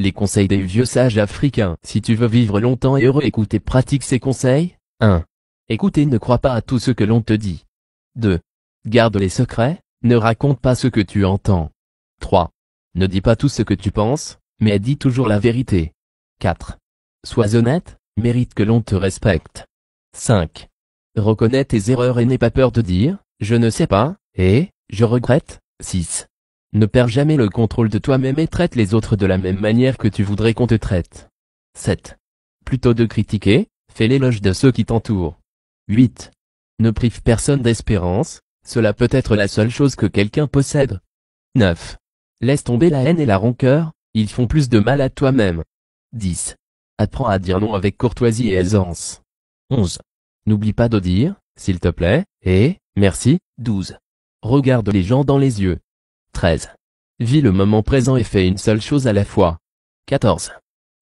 Les conseils des vieux sages africains. Si tu veux vivre longtemps et heureux, écoute et pratique ces conseils. 1. Écoute et ne crois pas à tout ce que l'on te dit. 2. Garde les secrets, ne raconte pas ce que tu entends. 3. Ne dis pas tout ce que tu penses, mais dis toujours la vérité. 4. Sois honnête, mérite que l'on te respecte. 5. Reconnais tes erreurs et n'aie pas peur de dire, je ne sais pas, et, je regrette. 6. Ne perds jamais le contrôle de toi-même et traite les autres de la même manière que tu voudrais qu'on te traite. 7. Plutôt de critiquer, fais l'éloge de ceux qui t'entourent. 8. Ne prive personne d'espérance, cela peut être la seule chose que quelqu'un possède. 9. Laisse tomber la haine et la rancœur, ils font plus de mal à toi-même. 10. Apprends à dire non avec courtoisie et aisance. 11. N'oublie pas de dire, s'il te plaît, et, merci, 12. Regarde les gens dans les yeux. 13. Vis le moment présent et fais une seule chose à la fois. 14.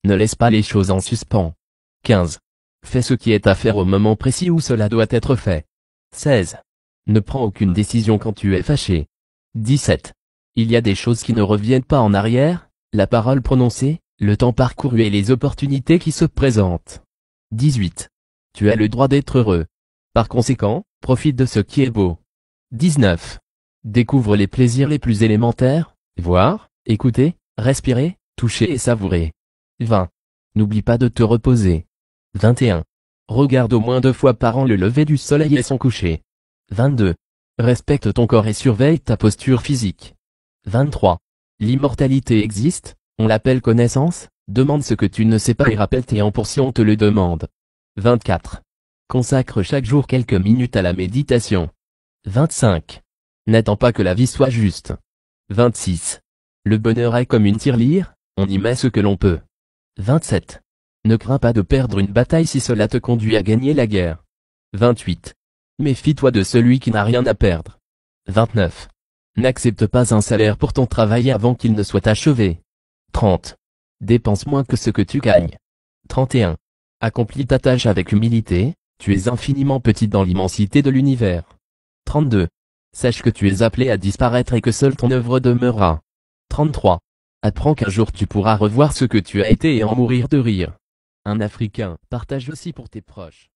Ne laisse pas les choses en suspens. 15. Fais ce qui est à faire au moment précis où cela doit être fait. 16. Ne prends aucune décision quand tu es fâché. 17. Il y a des choses qui ne reviennent pas en arrière, la parole prononcée, le temps parcouru et les opportunités qui se présentent. 18. Tu as le droit d'être heureux. Par conséquent, profite de ce qui est beau. 19. Découvre les plaisirs les plus élémentaires, voir, écouter, respirer, toucher et savourer. 20. N'oublie pas de te reposer. 21. Regarde au moins deux fois par an le lever du soleil et son coucher. 22. Respecte ton corps et surveille ta posture physique. 23. L'immortalité existe, on l'appelle connaissance, demande ce que tu ne sais pas et rappelle tes pour si on te le demande. 24. Consacre chaque jour quelques minutes à la méditation. 25 n'attends pas que la vie soit juste. 26. Le bonheur est comme une tirelire, on y met ce que l'on peut. 27. Ne crains pas de perdre une bataille si cela te conduit à gagner la guerre. 28. Méfie-toi de celui qui n'a rien à perdre. 29. N'accepte pas un salaire pour ton travail avant qu'il ne soit achevé. 30. Dépense moins que ce que tu gagnes. 31. Accomplis ta tâche avec humilité, tu es infiniment petit dans l'immensité de l'univers. 32. Sache que tu es appelé à disparaître et que seule ton œuvre demeurera. 33. Apprends qu'un jour tu pourras revoir ce que tu as été et en mourir de rire. Un Africain, partage aussi pour tes proches.